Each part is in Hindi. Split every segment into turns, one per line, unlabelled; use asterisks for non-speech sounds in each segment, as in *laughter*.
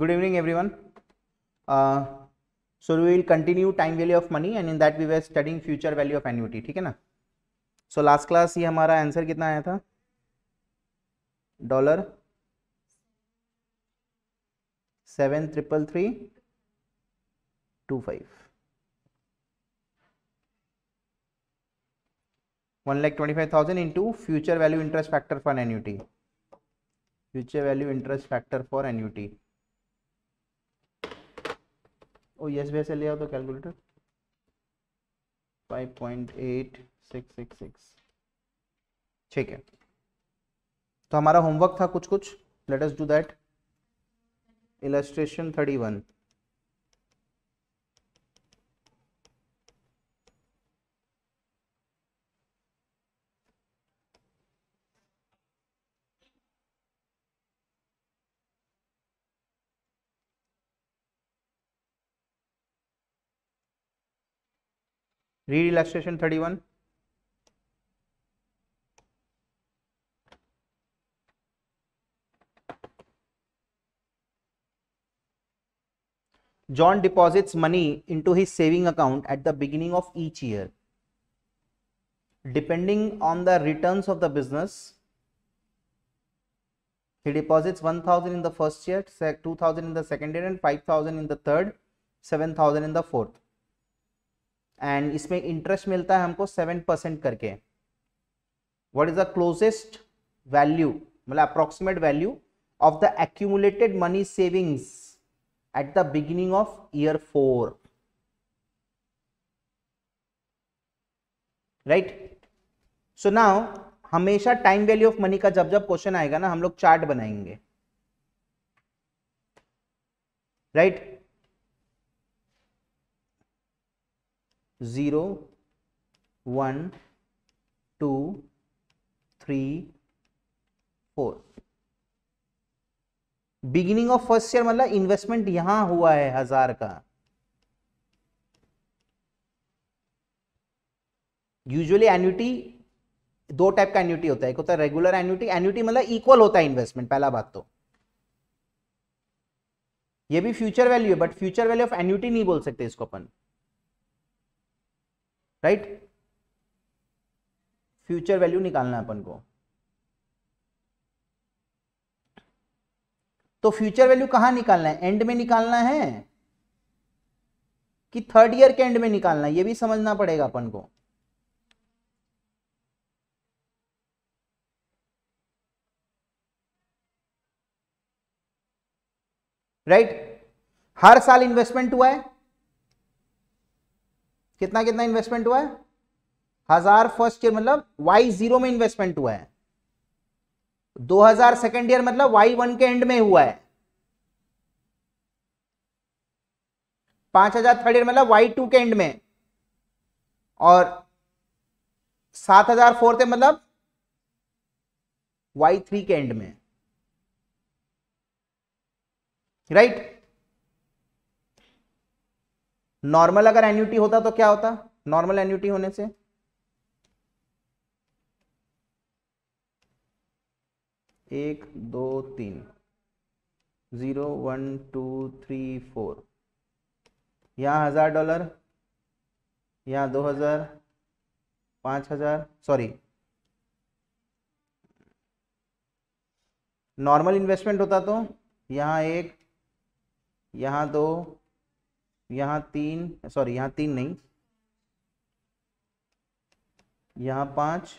good evening everyone uh, so we will continue time value of money and in that we were studying future value of annuity ठीक है ना so last class ये हमारा आंसर कितना आया था dollar seven triple three two five one lakh twenty five thousand into future value interest factor for annuity future value interest factor for annuity oh yes भैया से ले आओ तो calculator five point eight six six six ठीक है तो हमारा होमवर्क था कुछ कुछ let us do that illustration thirty one read illustration 31 John deposits money into his saving account at the beginning of each year. Depending on the returns of the business, he deposits 1000 in the first year, 2000 in the second year and 5000 in the third, 7000 in the fourth. And इसमें इंटरेस्ट मिलता है हमको सेवन परसेंट करके what is the closest value मतलब approximate value of the accumulated money savings at the beginning of year four right so now हमेशा टाइम वैल्यू ऑफ मनी का जब जब क्वेश्चन आएगा ना हम लोग चार्ट बनाएंगे right right? Zero one two three four beginning of first year मतलब इन्वेस्टमेंट यहां हुआ है हजार का यूजुअली एन्यूटी दो टाइप का एन्यूटी होता है एक होता है रेगुलर एन्यूटी एन्यूटी मतलब इक्वल होता है इन्वेस्टमेंट पहला बात तो ये भी फ्यूचर वैल्यू है but future value of annuity नहीं बोल सकते इसको अपन राइट फ्यूचर वैल्यू निकालना है अपन को तो फ्यूचर वैल्यू कहां निकालना है एंड में निकालना है कि थर्ड ईयर के एंड में निकालना है ये भी समझना पड़ेगा अपन को राइट right? हर साल इन्वेस्टमेंट हुआ है कितना कितना इन्वेस्टमेंट हुआ है हजार फर्स्ट ईयर मतलब वाई जीरो में इन्वेस्टमेंट हुआ है 2000 सेकेंड ईयर मतलब वाई वन के एंड में हुआ है 5000 थर्ड ईयर मतलब वाई टू के एंड में और 7000 फोर्थ मतलब वाई थ्री के एंड में राइट right? नॉर्मल अगर एन्यूटी होता तो क्या होता नॉर्मल एन्यूटी होने से एक दो तीन zero one two three four यहां हज़ार डॉलर यहां दो हज़ार पांच हज़ार सॉरी नॉर्मल इन्वेस्टमेंट होता तो यहां एक यहां दो यहाँ तीन सॉरी यहाँ तीन नहीं यहाँ पाँच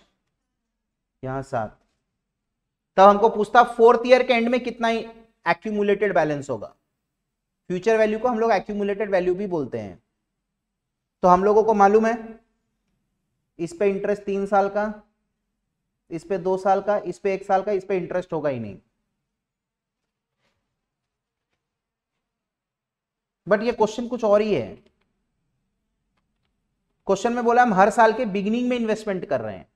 यहाँ सात तब हमको पूछता फोर्थ ईयर के एंड में कितना एक्यूमुलेटेड बैलेंस होगा फ्यूचर वैल्यू को हम लोग एक्यूमुलेटेड वैल्यू भी बोलते हैं तो हम लोगों को मालूम है इस पे इंटरेस्ट तीन साल का इस पे दो साल का इस पे एक साल का इस पे इंटरेस्ट होगा ही नहीं बट ये क्वेश्चन कुछ और ही है क्वेश्चन में बोला हम हर साल के बिगिनिंग में इन्वेस्टमेंट कर रहे हैं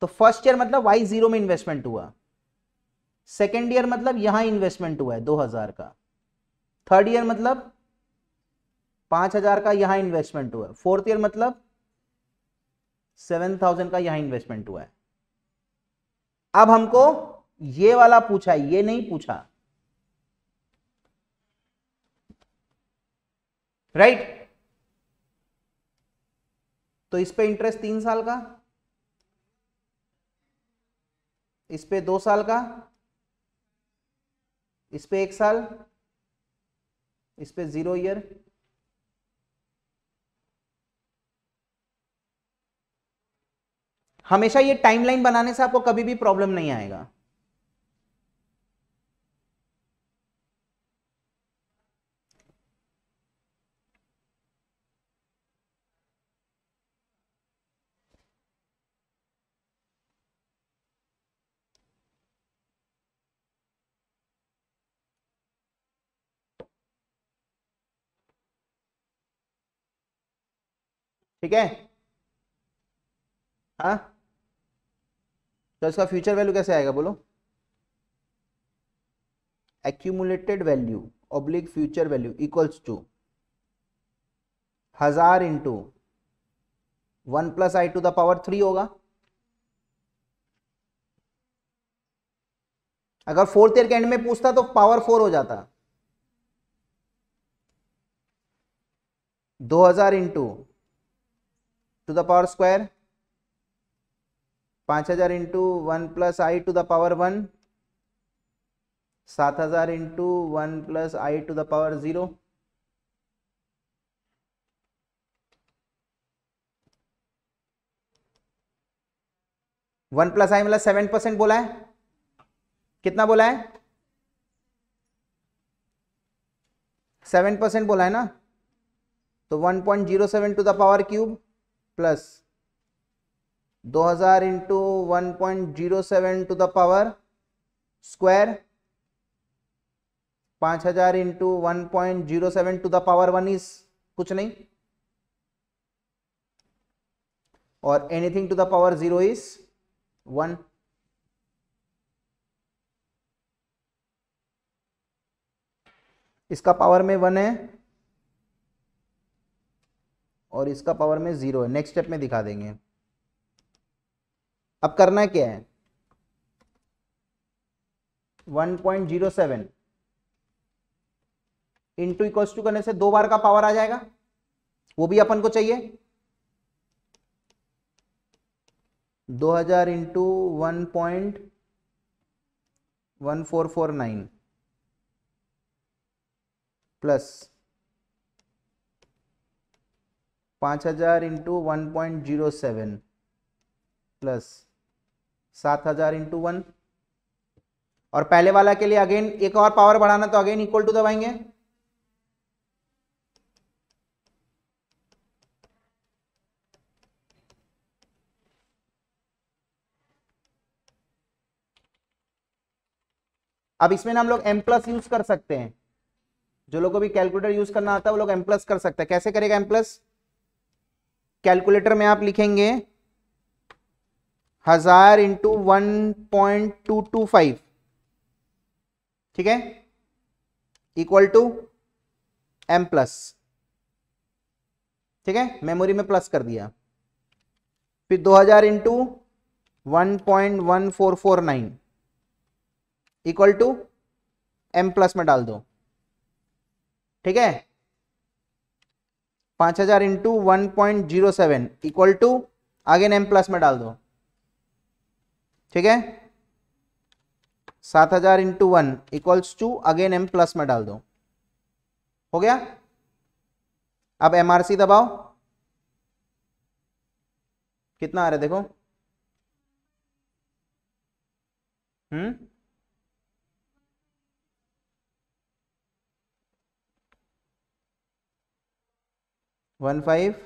तो फर्स्ट ईयर मतलब वाई जीरो में इन्वेस्टमेंट हुआ सेकेंड ईयर मतलब यहां इन्वेस्टमेंट हुआ है दो हजार का थर्ड ईयर मतलब पांच हजार का यहां इन्वेस्टमेंट हुआ है फोर्थ ईयर मतलब सेवन थाउजेंड का यहां इन्वेस्टमेंट हुआ है अब हमको ये वाला पूछा ये नहीं पूछा राइट right? तो इस पे इंटरेस्ट तीन साल का इस पे दो साल का इस पे एक साल इस पे जीरो ईयर हमेशा ये टाइमलाइन बनाने से आपको कभी भी प्रॉब्लम नहीं आएगा ठीक है हा तो इसका फ्यूचर वैल्यू कैसे आएगा बोलो accumulated value oblique future value equals to हजार into one plus I to the power three होगा अगर फोर्थ ईयर के एंड में पूछता तो पावर फोर हो जाता दो हजार into to the power square पांच हजार into one plus I to the power one सात हजार into one plus I to the power zero one plus I मतलब सेवन परसेंट बोला है कितना बोला है सेवन परसेंट बोला है ना तो one point zero seven to the power cube plus 2000 into one point zero seven to the power square 5000 into one point zero seven to the power one is कुछ नहीं और anything to the power zero is one इसका पावर में वन है और इसका पावर में ज़ीरो है नेक्स्ट स्टेप में दिखा देंगे अब करना क्या है 1.07 इंटू इक्वल्स टू करने से दो बार का पावर आ जाएगा वो भी अपन को चाहिए 2000 हजार into one point one four four nine plus पाँच हज़ार into one point zero seven plus सात हज़ार इंटू वन और पहले वाला के लिए अगेन एक और पावर बढ़ाना तो अगेन इक्वल टू दबाएंगे अब इसमें ना हम लोग एम प्लस यूज कर सकते हैं जो लोगों को भी कैलकुलेटर यूज करना आता है वो लोग एम प्लस कर सकते हैं कैसे करेगा एम प्लस कैलकुलेटर में आप लिखेंगे हजार into one point two two five ठीक है इक्वल टू एम प्लस ठीक है मेमोरी में प्लस कर दिया फिर दो हजार into one point one four four nine equal to M plus में डाल दो ठीक है पाँच हजार into one point zero seven equal to आगे नेम प्लस में डाल दो ठीक है सात हजार into one equals to again M plus में डाल दो हो गया अब एम आर सी दबाओ कितना आ रहा है देखो हम्म 15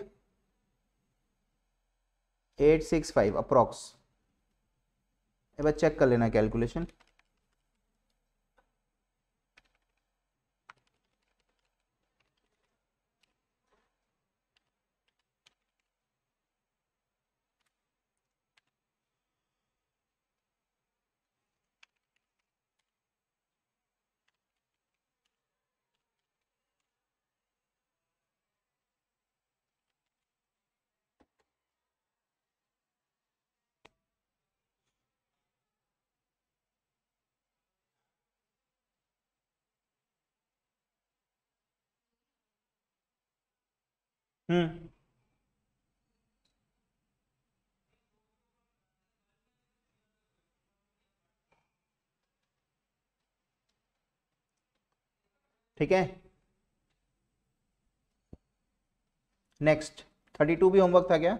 865 approx এবারে চেক কর لینا ক্যালকুলেশন हम्म। ठीक है नेक्स्ट थर्टी टू भी होमवर्क था क्या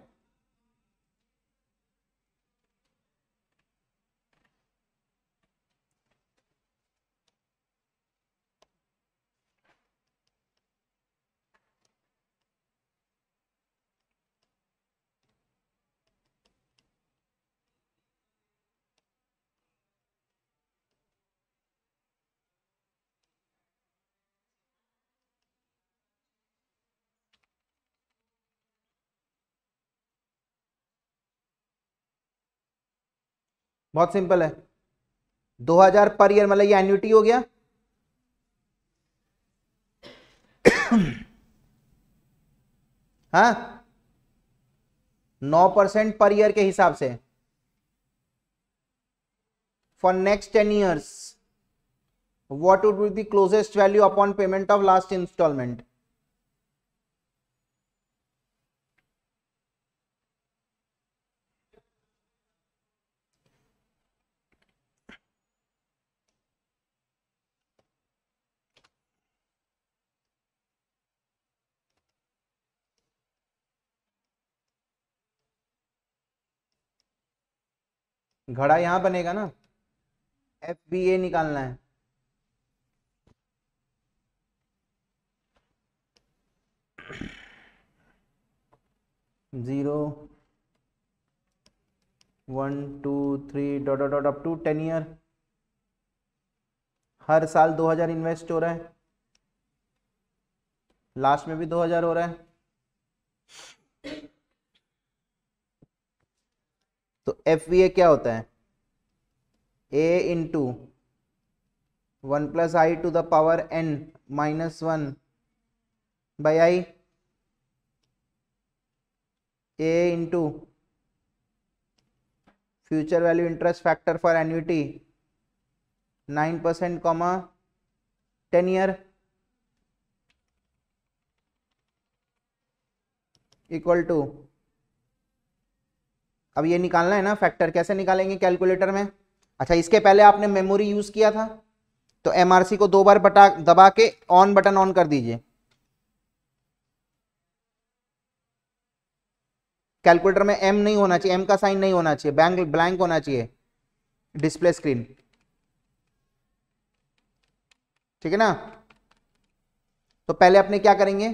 बहुत सिंपल है 2000 पर ईयर मतलब ये एन्यूटी हो गया *coughs* हा? 9 परसेंट पर ईयर के हिसाब से for next 10 years what would be the closest value upon payment of last instalment घड़ा यहां बनेगा ना एफ बी ए निकालना है zero one two three dot dot dot up to ten year हर साल दो हज़ार इन्वेस्ट हो रहा है लास्ट में भी दो हज़ार हो रहा है तो एफ वी ए क्या होता है A into one plus I to the power N minus one by I A into future value interest factor for annuity nine percent comma ten year equal to अब ये निकालना है ना फैक्टर कैसे निकालेंगे कैलकुलेटर में अच्छा इसके पहले आपने मेमोरी यूज़ किया था तो सी को दो बार बटा दबा के ऑन बटन ऑन कर दीजिए कैलकुलेटर में एम नहीं होना चाहिए एम का साइन नहीं होना चाहिए बैंक ब्लैंक होना चाहिए डिस्प्ले स्क्रीन ठीक है ना तो पहले अपने क्या करेंगे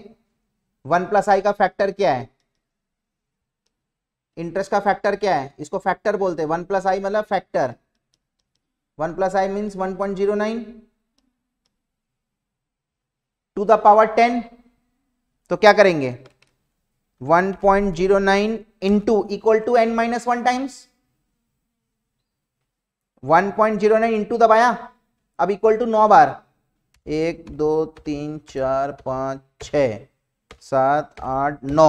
वन प्लस आई का फैक्टर क्या है इंटरेस्ट का फैक्टर क्या है इसको फैक्टर बोलते हैं वन प्लस आई मतलब factor one plus I means one point zero nine to the power ten तो क्या करेंगे one point zero nine into equal to N minus one times one point zero nine into दबाया अब इक्वल टू नौ बार एक दो तीन चार पांच छ सात आठ नौ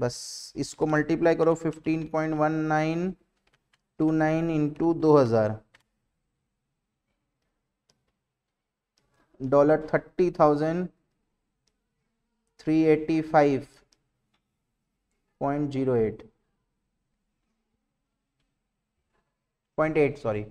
बस इसको मल्टीप्लाई करो fifteen point one nine two nine into दो हज़ार dollar thirty thousand three eighty five point zero eight point eight sorry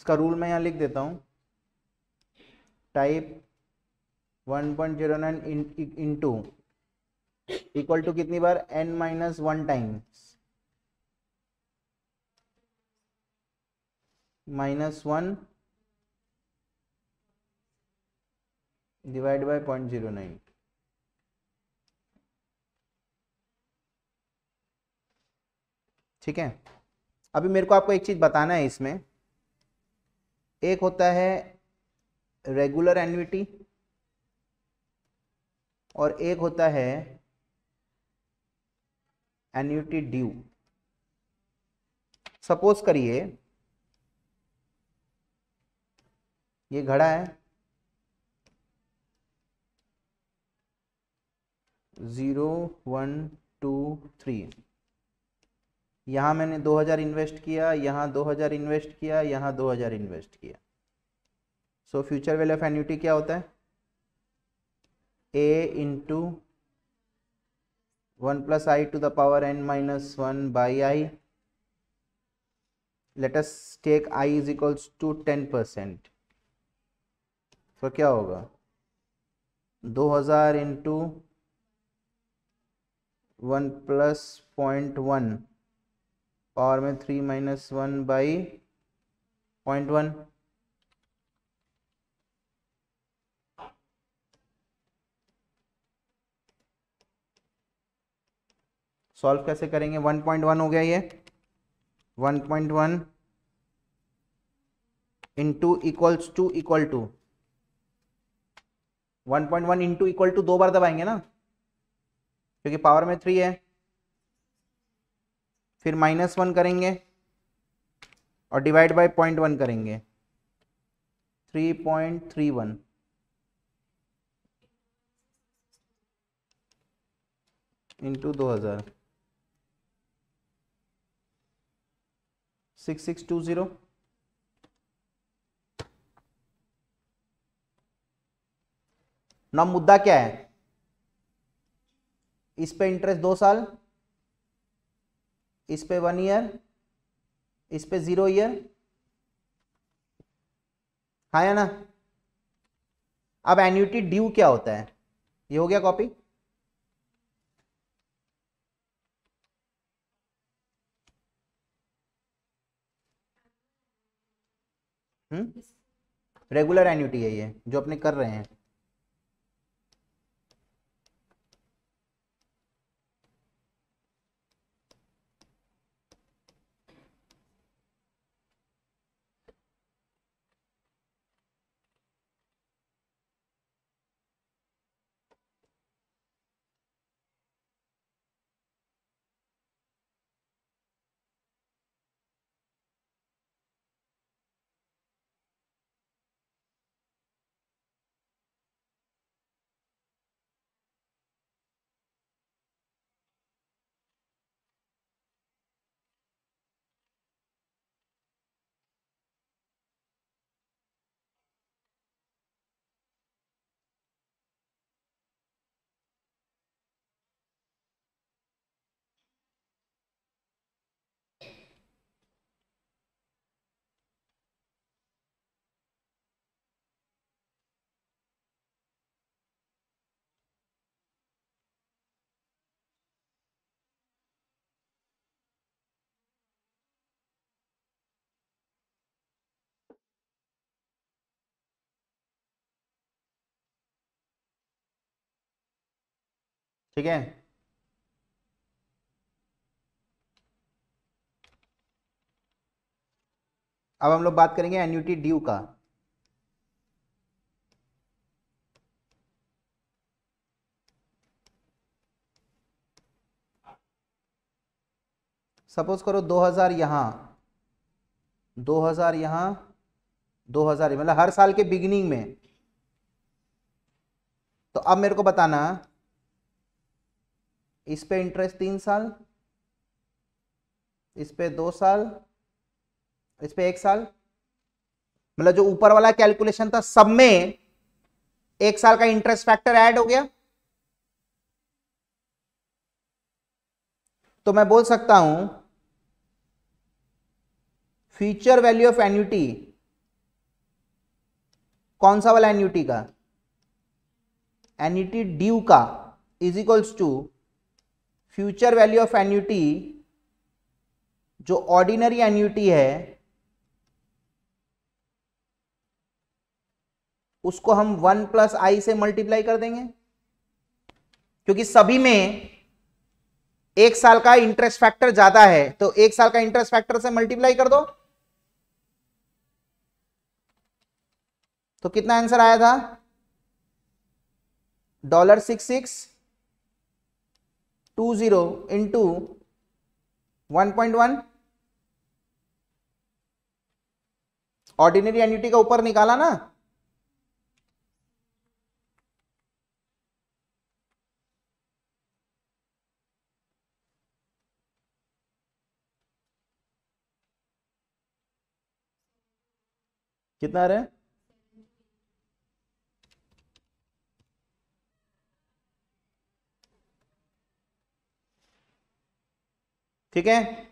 इसका रूल मैं यहाँ लिख देता हूँ type 1.09 point zero nine to equal to कितनी बार N minus one times minus one divide by point zero nine ठीक है अभी मेरे को आपको एक चीज़ बताना है इसमें एक होता है रेगुलर एनविटी और एक होता है एन्यूटी ड्यू सपोज करिए ये घड़ा है ज़ीरो वन टू थ्री यहाँ मैंने 2000 इन्वेस्ट किया यहाँ 2000 इन्वेस्ट किया यहाँ 2000 इन्वेस्ट किया so future value of annuity क्या होता है A into one plus I to the power N minus one by I let's take I is equals to ten percent तो क्या होगा 2000 हज़ार into one plus point one power में three minus one by point one solve कैसे करेंगे वन पॉइंट वन हो गया ये one point one into equals to equal to one point one into equal to दो बार दबाएंगे ना क्योंकि पावर में थ्री है फिर माइनस वन करेंगे और डिवाइड बाय पॉइंट वन करेंगे three point three one into दो हज़ार सिक्स सिक्स टू ज़ीरो ना मुद्दा क्या है इस पे इंटरेस्ट दो साल इस पे वन ईयर इस पे जीरो ईयर हाँ या ना अब एन्यूटी ड्यू क्या होता है ये हो गया कॉपी रेगुलर एन्यूटी है ये जो अपने कर रहे हैं ठीक है अब हम लोग बात करेंगे एन्यूटी ड्यू का सपोज करो 2000 हजार यहां दो हजार मतलब हर साल के बिगिनिंग में तो अब मेरे को बताना इस पे इंटरेस्ट तीन साल इस पे दो साल इस पे एक साल मतलब जो ऊपर वाला कैलकुलेशन था सब में एक साल का इंटरेस्ट फैक्टर ऐड हो गया तो मैं बोल सकता हूं फ्यूचर वैल्यू ऑफ एन्यूटी कौन सा वाला एन्यूटी का एन्यूटी ड्यू का is equals to future value of annuity जो ऑर्डिनरी एन्यूटी है उसको हम वन प्लस आई से मल्टीप्लाई कर देंगे क्योंकि सभी में एक साल का इंटरेस्ट फैक्टर ज्यादा है तो एक साल का इंटरेस्ट फैक्टर से मल्टीप्लाई कर दो तो कितना आंसर आया था dollar six six two zero into one point one ordinary annuity का ऊपर निकाला ना कितना आ रहा है ठीक है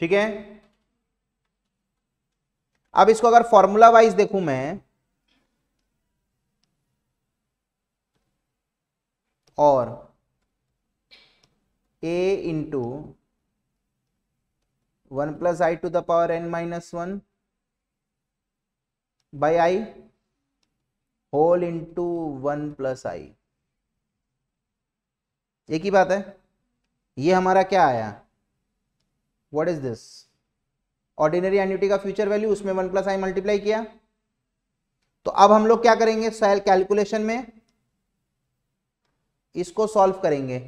ठीक है अब इसको अगर फॉर्मूला वाइज देखूं मैं और A into one plus I to the power N minus one by I whole into one plus I एक ही बात है ये हमारा क्या आया what is this ordinary annuity का फ्यूचर वैल्यू उसमें वन प्लस आई मल्टीप्लाई किया तो अब हम लोग क्या करेंगे सेल कैलकुलेशन में इसको सॉल्व करेंगे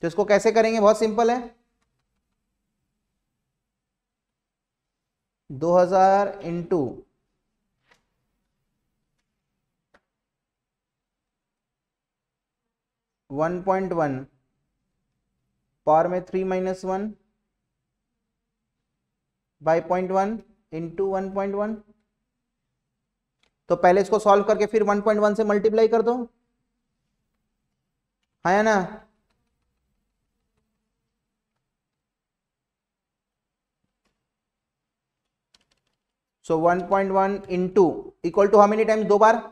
तो इसको कैसे करेंगे बहुत सिंपल है 2000 हजार into one point one power में three minus one by point one into one point one तो पहले इसको सॉल्व करके फिर वन पॉइंट वन से मल्टीप्लाई कर दो है ना so one point one into equal to how many times दो बार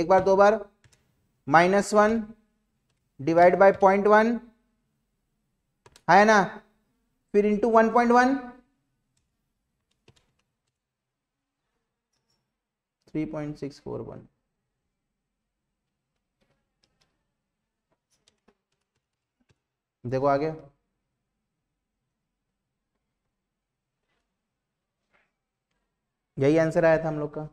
एक बार दो बार minus one divide by point one है ना फिर into one point one three point six four one देखो आगे यही आंसर आया था हम लोग का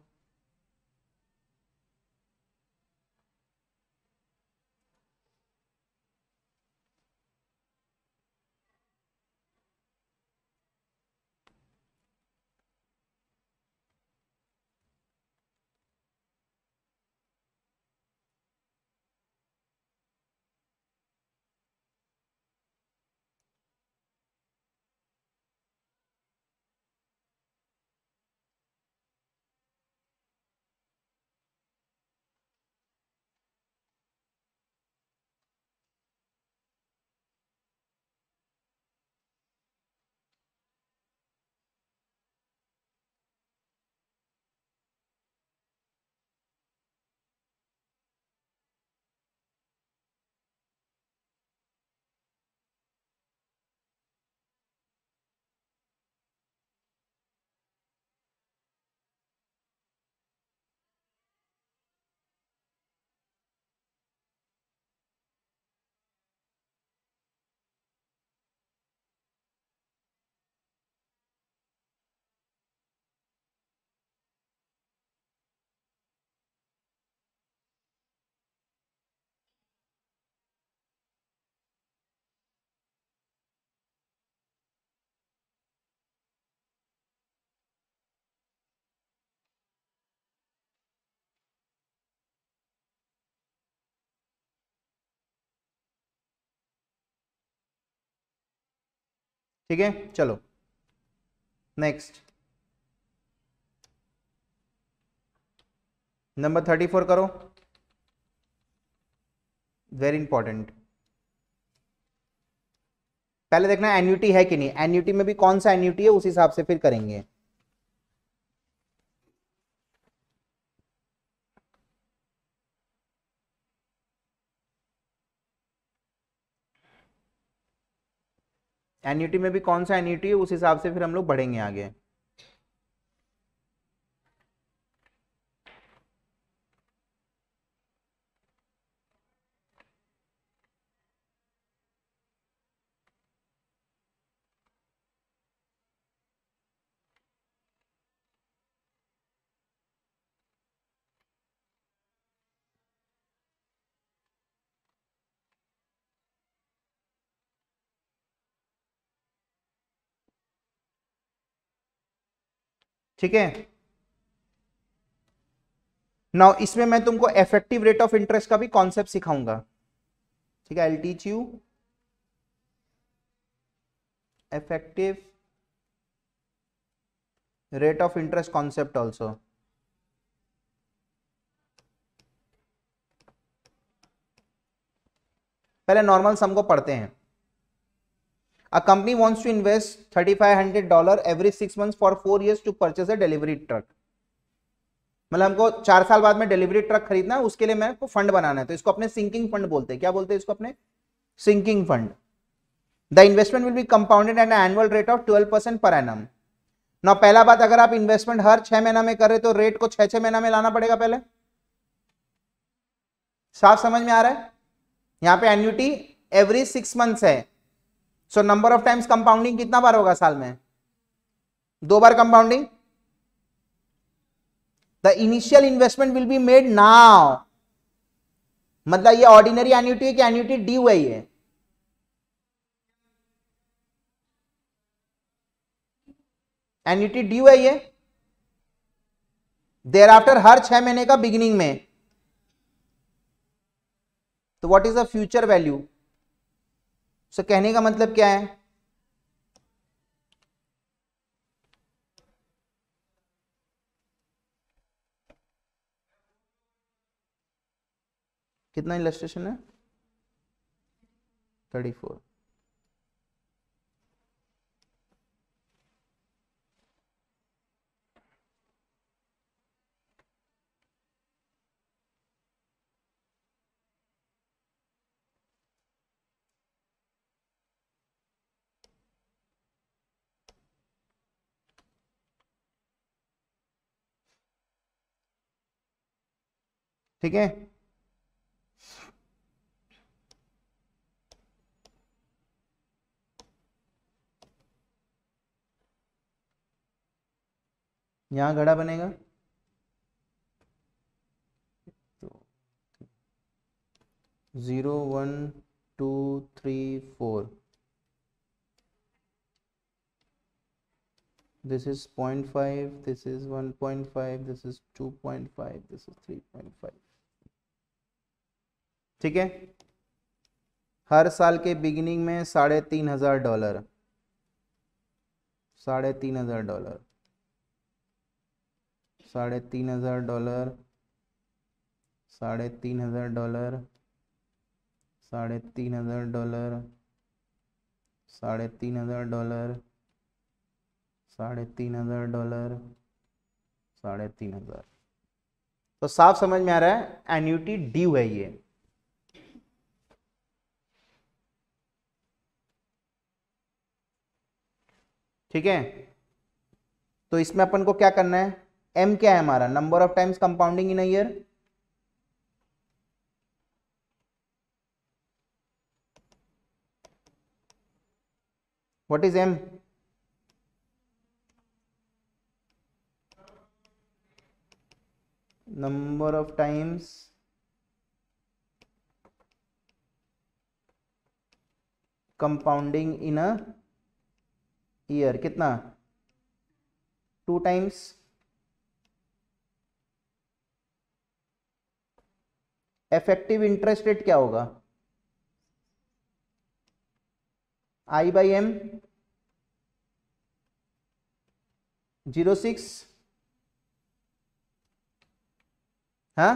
ठीक है चलो नेक्स्ट नंबर थर्टी फोर करो वेरी इंपॉर्टेंट पहले देखना एन्यूटी है कि नहीं एन्यूटी में भी कौन सा एन्यूटी है उस हिसाब से फिर करेंगे एन्यूटी में भी कौन सा एन्यूटी है उस हिसाब से फिर हम लोग बढ़ेंगे आगे ठीक है नाउ इसमें मैं तुमको इफेक्टिव रेट ऑफ इंटरेस्ट का भी कॉन्सेप्ट सिखाऊंगा ठीक है I'll teach you effective rate of interest concept also पहले नॉर्मल सम को पढ़ते हैं A company wants to invest thirty-five hundred dollar every six months for four years to purchase a delivery truck. मतलब हमको चार साल बाद में डिलीवरी ट्रक खरीदना है उसके लिए मैं को फंड बनाना है तो इसको अपने सिंकिंग फंड बोलते हैं क्या बोलते हैं इसको अपने sinking fund the investment will be compounded at annual rate of twelve percent per annum ना पहला बात अगर आप इन्वेस्टमेंट हर छह महीना में कर रहे तो रेट को छह छह महीना में लाना पड़ेगा पहले साफ समझ में आ रहा है यहाँ पे एन्यूटी एवरी सिक्स मंथ्स है so number of times compounding कितना बार होगा साल में दो बार compounding the initial investment will be made now मतलब ये ऑर्डिनरी एन्यूटी है कि एन्यूटी डी वाई है एन्यूटी डी वाई है देर आफ्टर हर छह महीने का बिगिनिंग में तो what is the future value so कहने का मतलब क्या है कितना इलस्ट्रेशन है थर्टी फोर ठीक है यहां घड़ा बनेगा zero one two three four this is 0.5 this is 1.5 this is 2.5 this is 3.5 ठीक है हर साल के बिगिनिंग में साढ़े तीन हज़ार डॉलर साढ़े तीन हज़ार डॉलर साढ़े तीन हज़ार डॉलर साढ़े तीन हज़ार डॉलर साढ़े तीन हज़ार डॉलर साढ़े तीन हज़ार डॉलर साढ़े तीन हज़ार डॉलर साढ़े तीन हज़ार तो साफ समझ में आ रहा है एन्यूटी ड्यू है ये ठीक है तो इसमें अपन को क्या करना है एम क्या है हमारा number of times compounding in year what is M number of times compounding in a year कितना two times effective interest rate क्या होगा I by M zero six हाँ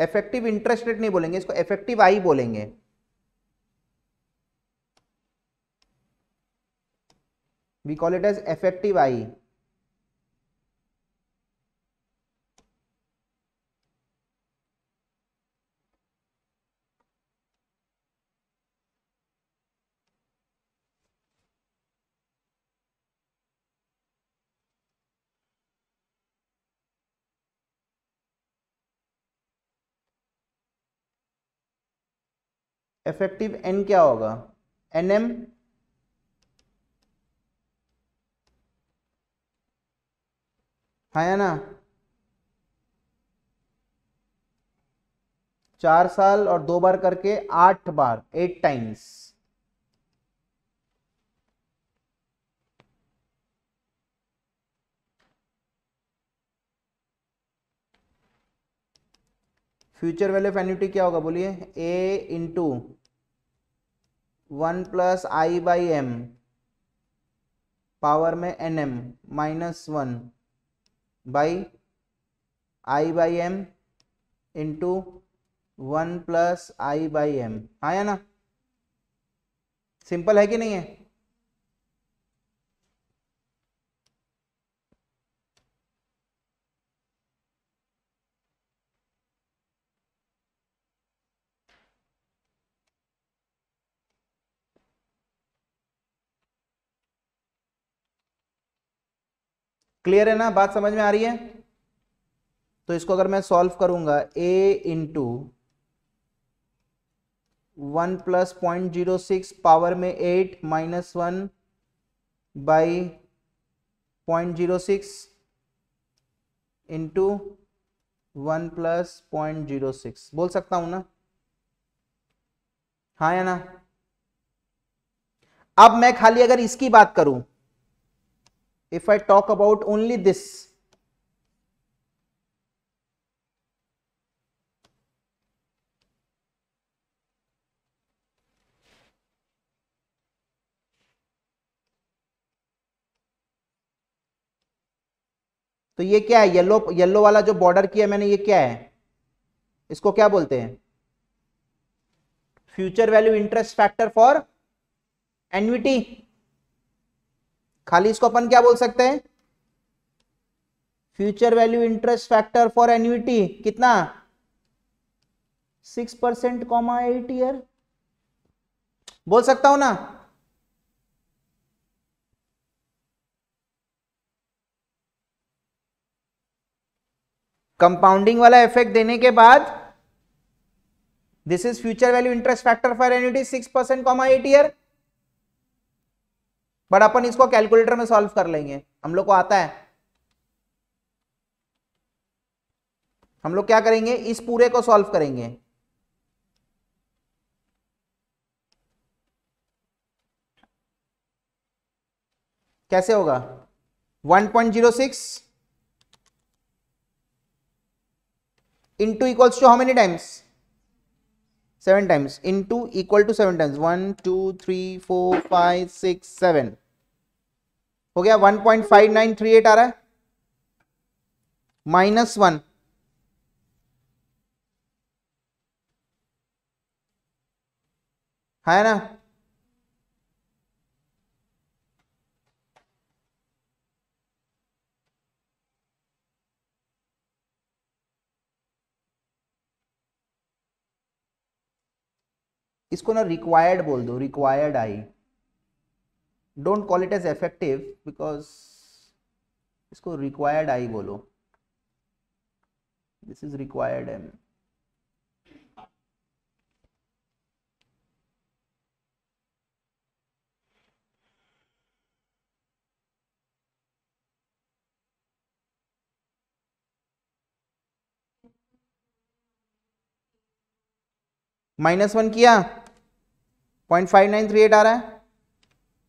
इफेक्टिव इंटरेस्ट रेट नहीं बोलेंगे इसको इफेक्टिव आई बोलेंगे we call it as effective I effective N क्या होगा एन एम हाँ ना चार साल और दो बार करके आठ बार eight times future value of annuity क्या होगा बोलिए A into one plus I by M power में N M minus one by I by M into one plus I by M आया हाँ ना सिंपल है कि नहीं है क्लियर है ना बात समझ में आ रही है तो इसको अगर मैं सॉल्व करूंगा a into one plus point zero six power में eight minus one by point zero six into one plus point zero six बोल सकता हूं ना हाँ या ना अब मैं खाली अगर इसकी बात करूं if I talk about only this, तो ये क्या है येलो येलो वाला जो बॉर्डर किया मैंने ये क्या है इसको क्या बोलते हैं future value interest factor for annuity खाली इसको अपन क्या बोल सकते हैं future value interest factor for annuity कितना six percent comma eight year बोल सकता हूं ना कंपाउंडिंग वाला इफेक्ट देने के बाद this is future value interest factor for annuity six percent comma eight year but अपन इसको कैलकुलेटर में सॉल्व कर लेंगे हम लोग को आता है हम लोग क्या करेंगे इस पूरे को सॉल्व करेंगे कैसे होगा 1.06 into equals to how many times seven times into equal to seven times one two three four five six seven हो गया one point five nine three eight आ रहा है माइनस वन है ना इसको ना रिक्वायर्ड बोल दो required I don't call it as effective because इसको रिक्वायर्ड आई बोलो this is required M minus one किया point five nine three eight आ रहा है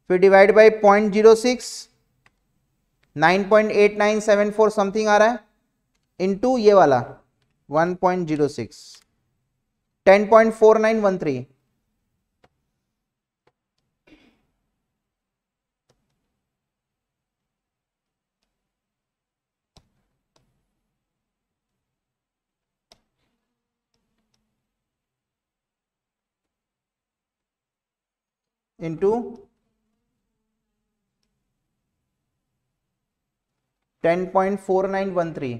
फिर divide by point zero six nine point eight nine seven four something आ रहा है इनटू ये वाला one point zero six ten point four nine one three into ten point four nine one three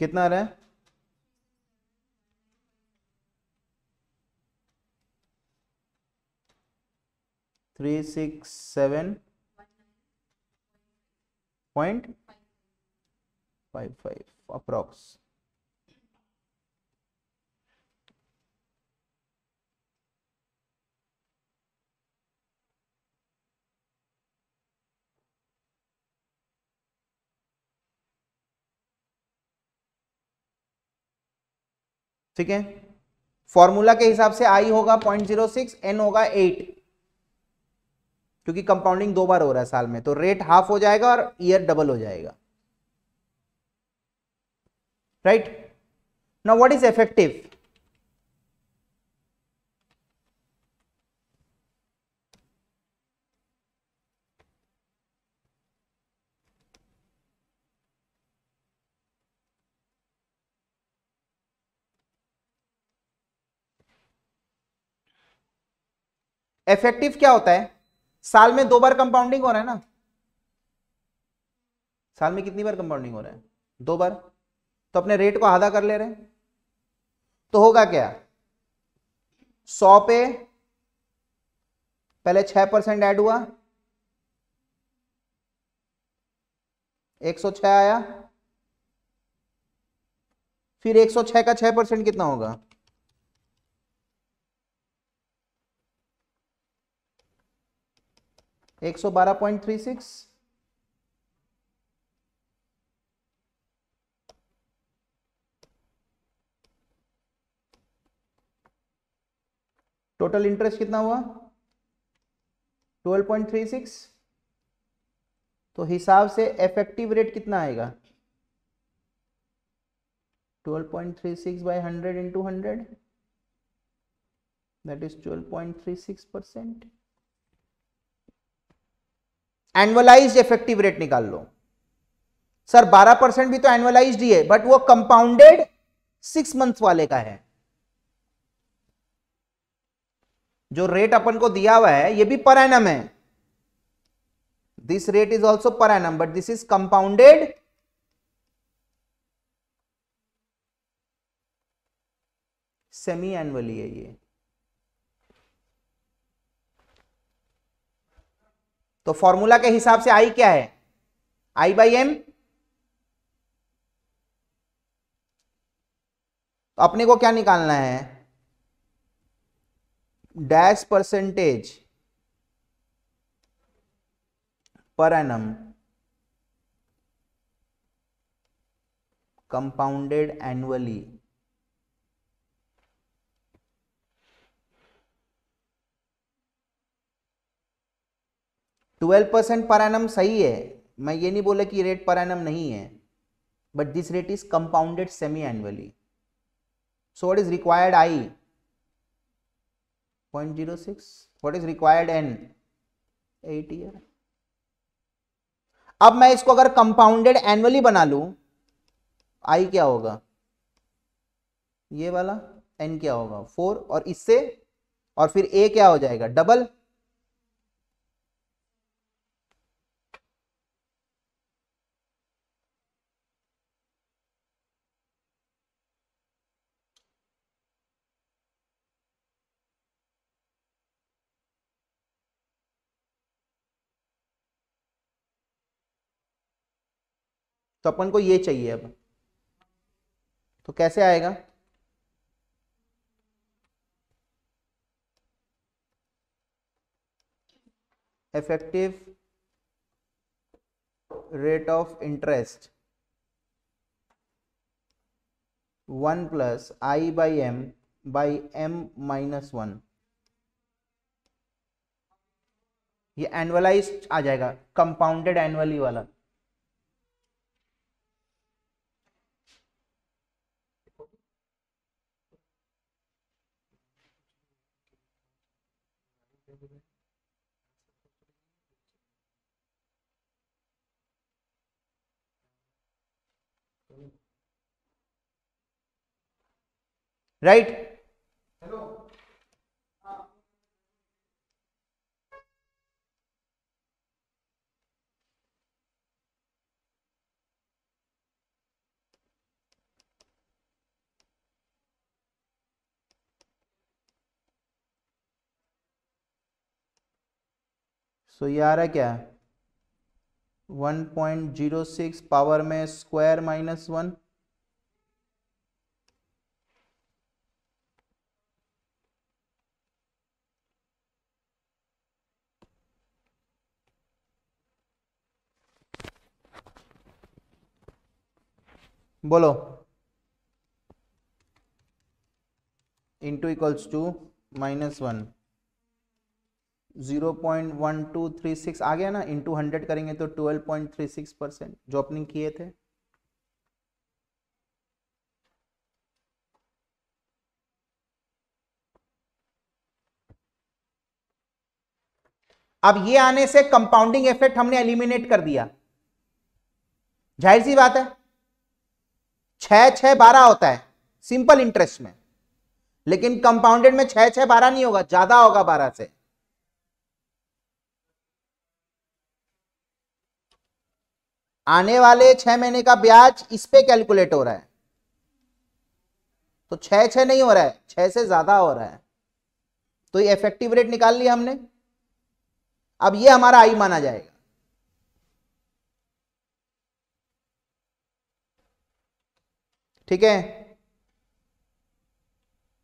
कितना आ रहा है three six seven point five five approx ठीक है फॉर्मूला के हिसाब से आई होगा पॉइंट जीरो सिक्स एन होगा एट क्योंकि कंपाउंडिंग दो बार हो रहा है साल में तो रेट हाफ हो जाएगा और ईयर डबल हो जाएगा right now what is effective effective क्या होता है साल में दो बार कंपाउंडिंग हो रहा है ना साल में कितनी बार कंपाउंडिंग हो रहा है दो बार तो अपने रेट को आधा कर ले रहे हैं तो होगा क्या सौ पे पहले छह परसेंट ऐड हुआ एक सौ छह आया फिर एक सौ छह का छह परसेंट कितना होगा एक सौ बारह point three six total interest कितना हुआ ट्वेल्व पॉइंट थ्री सिक्स तो हिसाब से इफेक्टिव रेट कितना आएगा twelve point three six by hundred into hundred that is 12.36 percent annualise effective rate निकाल लो सर 12 परसेंट भी तो एनुअलाइज ही है बट वो कंपाउंडेड सिक्स मंथ वाले का है जो रेट अपन को दिया हुआ है ये भी पर एनम है this rate is also per annum but this is compounded semi annually है ये तो फॉर्मूला के हिसाब से आई क्या है आई बाई एम तो अपने को क्या निकालना है dash percentage per annum compounded annually twelve percent per annum सही है मैं ये नहीं बोला कि रेट पर एनम नहीं है but this rate is compounded semi annually so what is required I point zero six what is required N eight year अब मैं इसको अगर कंपाउंडेड एनुअली बना लू आई क्या होगा ये वाला एन क्या होगा फोर और इससे और फिर ए क्या हो जाएगा डबल तो अपन को ये चाहिए अब तो कैसे आएगा effective rate of interest one plus I by M by M minus one ये एनुअलाइज आ जाएगा कंपाउंडेड एनुअली वाला राइट हेलो सो ये आ रहा है क्या one point zero six power में स्क्वायर माइनस वन बोलो into equals to minus one zero point one two three six आ गया ना इंटू हंड्रेड करेंगे तो twelve point three six percent जो अपनी किए थे अब ये आने से कंपाउंडिंग इफेक्ट हमने एलिमिनेट कर दिया जाहिर सी बात है छह छह बारह होता है सिंपल इंटरेस्ट में लेकिन कंपाउंडेड में छह छह बारह नहीं होगा ज्यादा होगा बारह से आने वाले छह महीने का ब्याज इस पे कैलकुलेट हो रहा है तो छह छह नहीं हो रहा है छह से ज्यादा हो रहा है तो ये इफेक्टिव रेट निकाल लिया हमने अब ये हमारा आई माना जाएगा ठीक है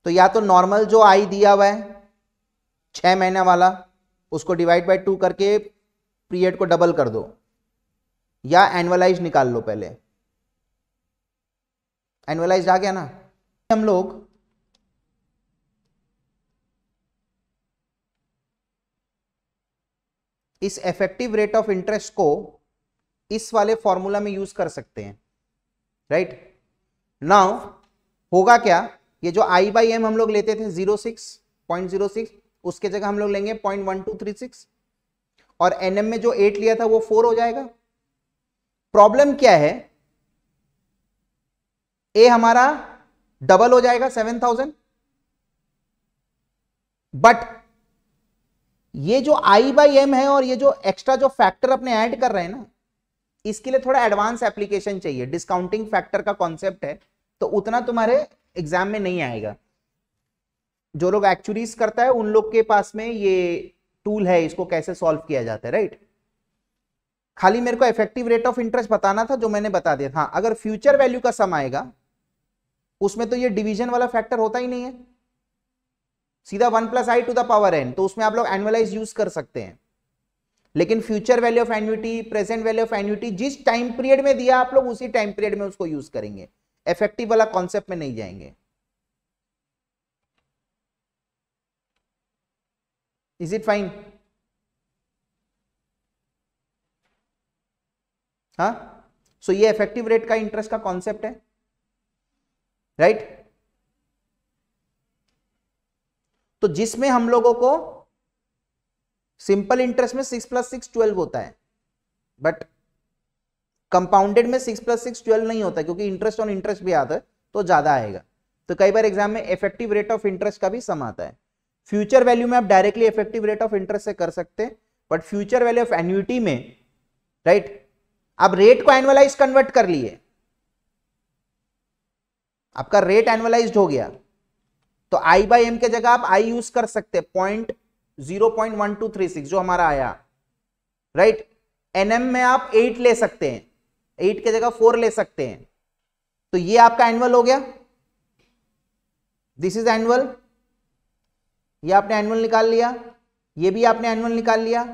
तो या तो नॉर्मल जो आई दिया हुआ है छह महीने वाला उसको डिवाइड बाय टू करके पीरियड को डबल कर दो या एनुअलाइज निकाल लो पहले एनुअलाइज आ गया ना हम लोग इस इफेक्टिव रेट ऑफ इंटरेस्ट को इस वाले फॉर्मूला में यूज कर सकते हैं राइट right? नाउ होगा क्या ये जो आई बाई एम हम लोग लेते थे zero six point zero six उसके जगह हम लोग लेंगे point one two three six और एन में जो एट लिया था वो फोर हो जाएगा प्रॉब्लम क्या है ए हमारा डबल हो जाएगा सेवन थाउजेंड बट ये जो आई बाई एम है और ये जो एक्स्ट्रा जो फैक्टर अपने ऐड कर रहे हैं ना इसके लिए थोड़ा एडवांस एप्लीकेशन चाहिए डिस्काउंटिंग फैक्टर का कॉन्सेप्ट है तो उतना तुम्हारे एग्जाम में नहीं आएगा जो लोग एक्चुरीज करता है उन लोग के पास में ये टूल है इसको कैसे सॉल्व किया जाता है राइट खाली मेरे को इफेक्टिव रेट ऑफ इंटरेस्ट बताना था जो मैंने बता दिया था हाँ, अगर फ्यूचर वैल्यू का सम आएगा उसमें तो ये डिवीजन वाला फैक्टर होता ही नहीं है सीधा one plus I to the power N तो उसमें आप लोग एनुअलाइज यूज कर सकते हैं लेकिन future value of annuity present value of annuity जिस टाइम पीरियड में दिया आप लोग उसी टाइम पीरियड में उसको यूज करेंगे इफेक्टिव वाला कॉन्सेप्ट में नहीं जाएंगे इज इट फाइन हाँ सो ये इफेक्टिव रेट का इंटरेस्ट का कॉन्सेप्ट है राइट right? तो जिसमें हम लोगों को सिंपल इंटरेस्ट में सिक्स प्लस सिक्स ट्वेल्व होता है बट कंपाउंडेड में सिक्स प्लस सिक्स ट्वेल्व नहीं होता क्योंकि इंटरेस्ट ऑन इंटरेस्ट भी आता है तो ज़्यादा आएगा तो कई बार एग्जाम में इफेक्टिव रेट ऑफ इंटरेस्ट का भी सम आता है फ्यूचर वैल्यू में आप directly effective rate of interest से कर सकते हैं but future value of annuity में राइट आप रेट को एनुअलाइज कन्वर्ट कर लिए आपका रेट एनुअलाइज हो गया तो आई बाई एम के जगह आप आई यूज कर सकते पॉइंट 0.1236 जो हमारा आया राइट right? एनएम में आप 8 ले सकते हैं 8 के जगह 4 ले सकते हैं तो ये आपका एनुअल हो गया दिस इज एनुअल ये आपने एनुअल निकाल लिया ये भी आपने एनुअल निकाल लिया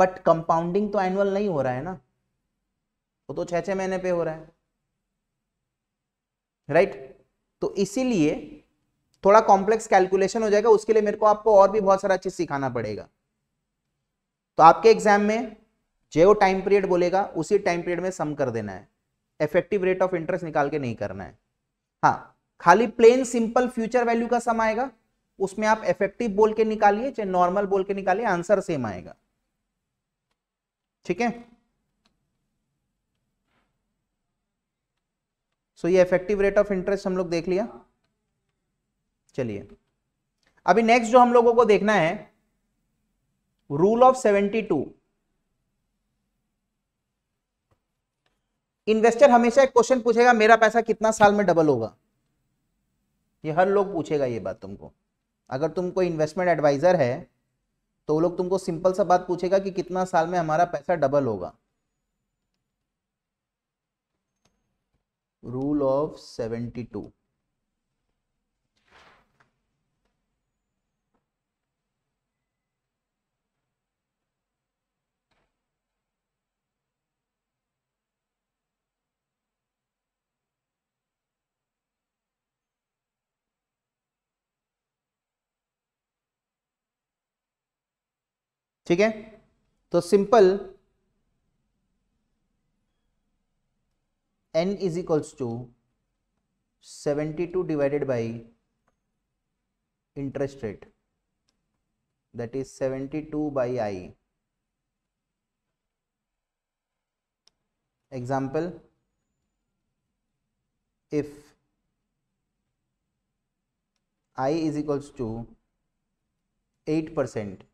बट कंपाउंडिंग तो एनुअल नहीं हो रहा है ना वो तो, छह छः महीने पे हो रहा है राइट right? तो इसीलिए थोड़ा कॉम्प्लेक्स कैलकुलेशन हो जाएगा उसके लिए मेरे को आपको और भी बहुत सारा चीज सिखाना पड़ेगा तो आपके एग्जाम में जो टाइम पीरियड बोलेगा उसी टाइम पीरियड में सम कर देना है इफेक्टिव रेट ऑफ इंटरेस्ट निकाल के नहीं करना है हाँ खाली प्लेन सिंपल फ्यूचर वैल्यू का सम आएगा उसमें आप इफेक्टिव बोल के निकालिए चाहे नॉर्मल बोल के निकालिए आंसर सेम आएगा ठीक है सो ये इफेक्टिव रेट ऑफ इंटरेस्ट हम लोग देख लिया चलिए अभी नेक्स्ट जो हम लोगों को देखना है rule of seventy two investor हमेशा एक क्वेश्चन पूछेगा मेरा पैसा कितना साल में डबल होगा ये हर लोग पूछेगा ये बात तुमको अगर तुम कोई इन्वेस्टमेंट एडवाइजर है तो वो लोग तुमको सिंपल सा बात पूछेगा कि कितना साल में हमारा पैसा डबल होगा रूल ऑफ सेवेंटी टू ठीक है तो simple N is equals to seventy two divided by interest rate that is seventy two by I example if I is equals to eight percent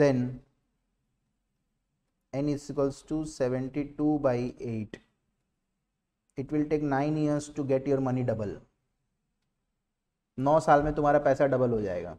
then n is equals to 72 by 8 it will take 9 years to get your money double 9 साल में तुम्हारा पैसा डबल हो जाएगा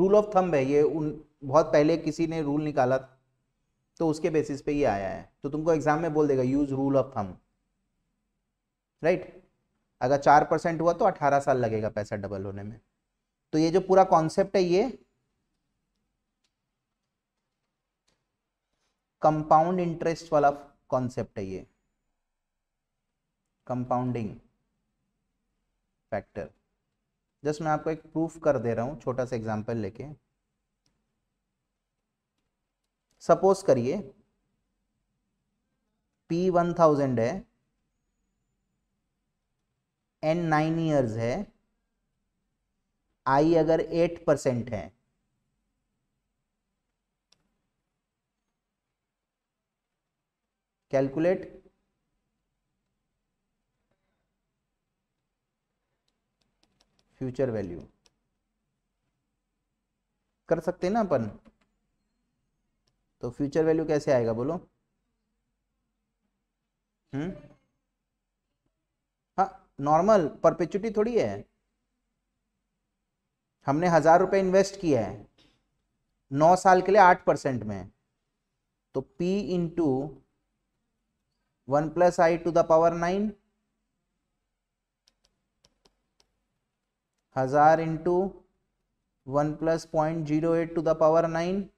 रूल ऑफ थंब है ये उन बहुत पहले किसी ने रूल निकाला था तो उसके बेसिस पे ये आया है तो तुमको एग्जाम में बोल देगा use rule of thumb right अगर चार परसेंट हुआ तो अठारह साल लगेगा पैसा डबल होने में तो ये जो पूरा कॉन्सेप्ट है ये कंपाउंड इंटरेस्ट वाला कॉन्सेप्ट है ये कंपाउंडिंग फैक्टर जस्ट मैं आपको एक प्रूफ कर दे रहा हूँ छोटा सा एग्जाम्पल लेके सपोज करिए पी वन थाउजेंड है एन नाइन ईयर्स है आई अगर एट परसेंट है कैलकुलेट फ्यूचर वैल्यू कर सकते हैं ना अपन तो फ्यूचर वैल्यू कैसे आएगा बोलो हम्म हाँ नॉर्मल परपेचुटी थोड़ी है हमने हजार रुपये इन्वेस्ट किया है नौ साल के लिए आठ परसेंट में तो P into one plus I to the power nine हजार into one plus point zero eight to the power nine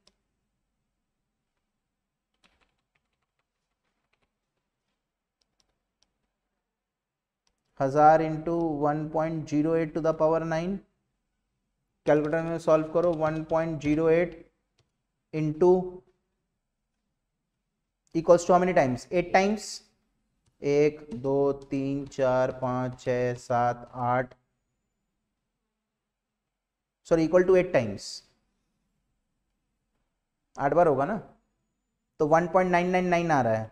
हजार into one point zero eight to the power nine calculator में सॉल्व करो one point zero eight into equals to how many times eight times एक दो तीन चार पाँच छ सात आठ sorry equal to eight times आठ बार होगा ना तो one point nine nine nine आ रहा है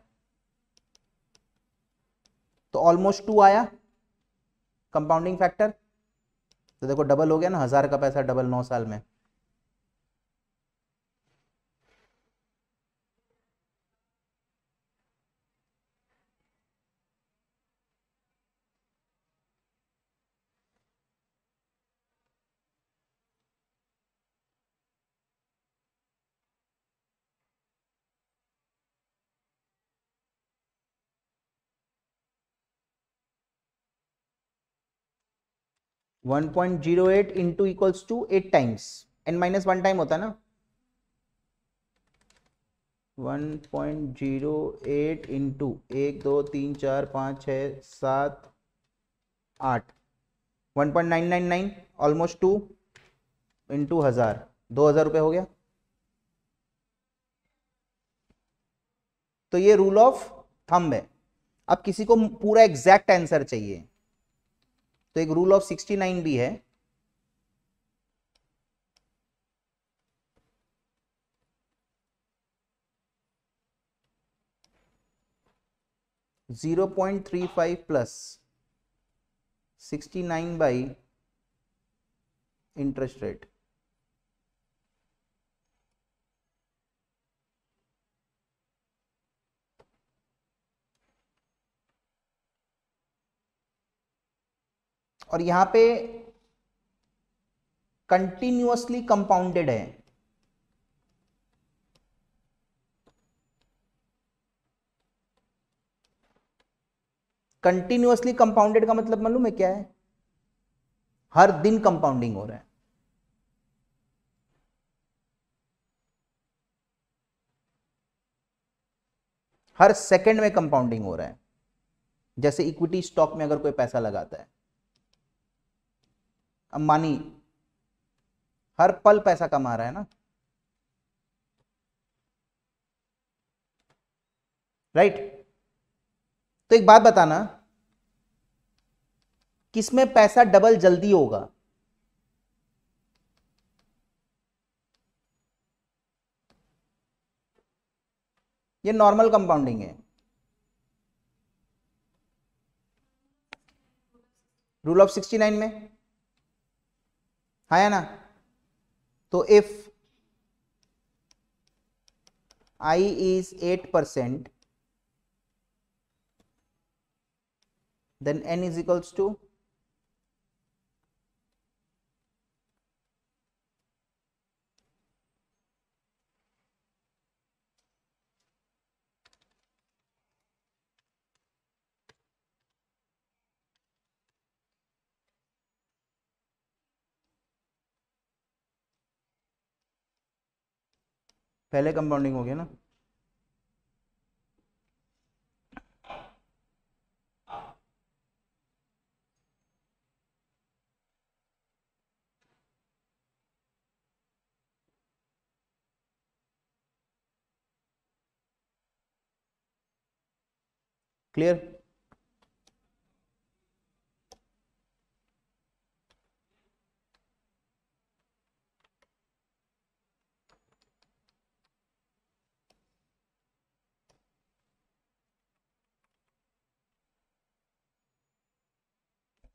तो ऑलमोस्ट टू आया कंपाउंडिंग फैक्टर तो देखो डबल हो गया ना हज़ार का पैसा डबल नौ साल में one point zero eight into equals to eight times N minus one time होता है ना 1.08 पॉइंट जीरो एट इंटू एक दो तीन चार पाँच छ सात आठ one point nine nine nine almost two into हज़ार दो हज़ार रुपये हो गया तो ये रूल ऑफ थंब है अब किसी को पूरा एग्जैक्ट आंसर चाहिए तो एक रूल ऑफ सिक्सटी नाइन भी है zero point three five plus sixty nine by interest rate और यहां पे कंटिन्यूसली कंपाउंडेड है कंटिन्यूसली कंपाउंडेड का मतलब मालूम है क्या है हर दिन कंपाउंडिंग हो रहा है हर सेकंड में कंपाउंडिंग हो रहा है जैसे इक्विटी स्टॉक में अगर कोई पैसा लगाता है अंबानी हर पल पैसा कमा रहा है ना राइट right? तो एक बात बताना किसमें पैसा डबल जल्दी होगा ये नॉर्मल कंपाउंडिंग है रूल ऑफ सिक्सटी नाइन में है ना तो if I is eight percent then N is equals to पहले कंपाउंडिंग हो गया ना clear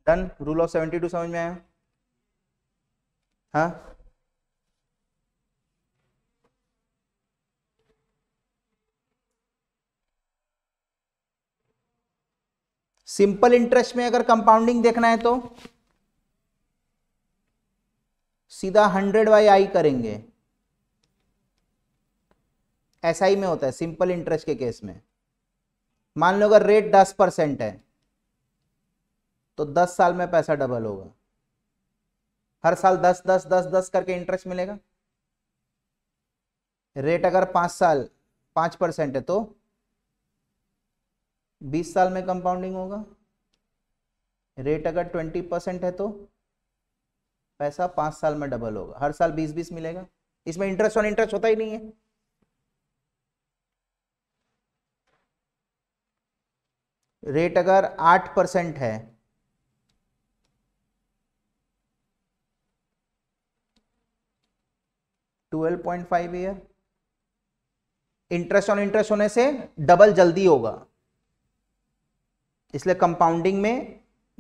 done rule of seventy two समझ में आया हाँ सिंपल इंटरेस्ट में अगर कंपाउंडिंग देखना है तो सीधा हंड्रेड बाई आई करेंगे एसआई में होता है सिंपल इंटरेस्ट के केस में मान लो अगर रेट दस परसेंट है तो दस साल में पैसा डबल होगा हर साल दस दस दस दस करके इंटरेस्ट मिलेगा रेट अगर पांच साल पांच परसेंट है तो बीस साल में कंपाउंडिंग होगा रेट अगर ट्वेंटी परसेंट है तो पैसा पांच साल में डबल होगा हर साल बीस बीस मिलेगा इसमें इंटरेस्ट ऑन इंटरेस्ट होता ही नहीं है रेट अगर आठ परसेंट है twelve point five year interest on interest होने से डबल जल्दी होगा इसलिए कंपाउंडिंग में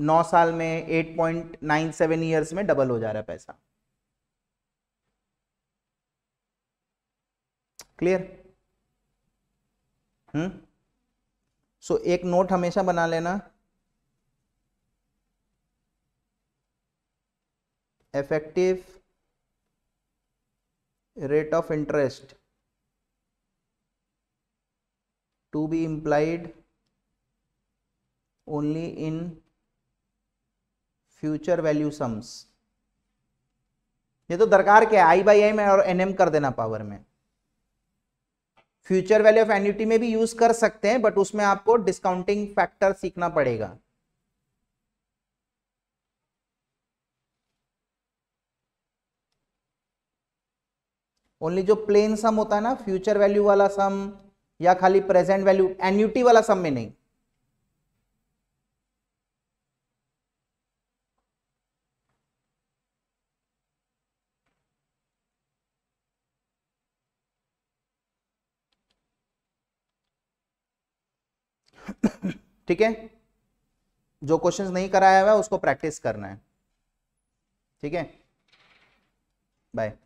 नौ साल में eight point nine seven years में डबल हो जा रहा है पैसा क्लियर हम्म सो एक नोट हमेशा बना लेना effective rate of interest to be implied only in future value sums ये तो दरकार क्या है आई बाई आई में और एनएम कर देना पावर में फ्यूचर वैल्यू ऑफ एन्यूटी में भी यूज कर सकते हैं बट उसमें आपको डिस्काउंटिंग फैक्टर सीखना पड़ेगा ओनली जो प्लेन सम होता है ना फ्यूचर वैल्यू वाला सम या खाली प्रेजेंट वैल्यू एन्यूटी वाला सम में नहीं ठीक है जो क्वेश्चंस नहीं कराया हुआ है उसको प्रैक्टिस करना है ठीक है बाय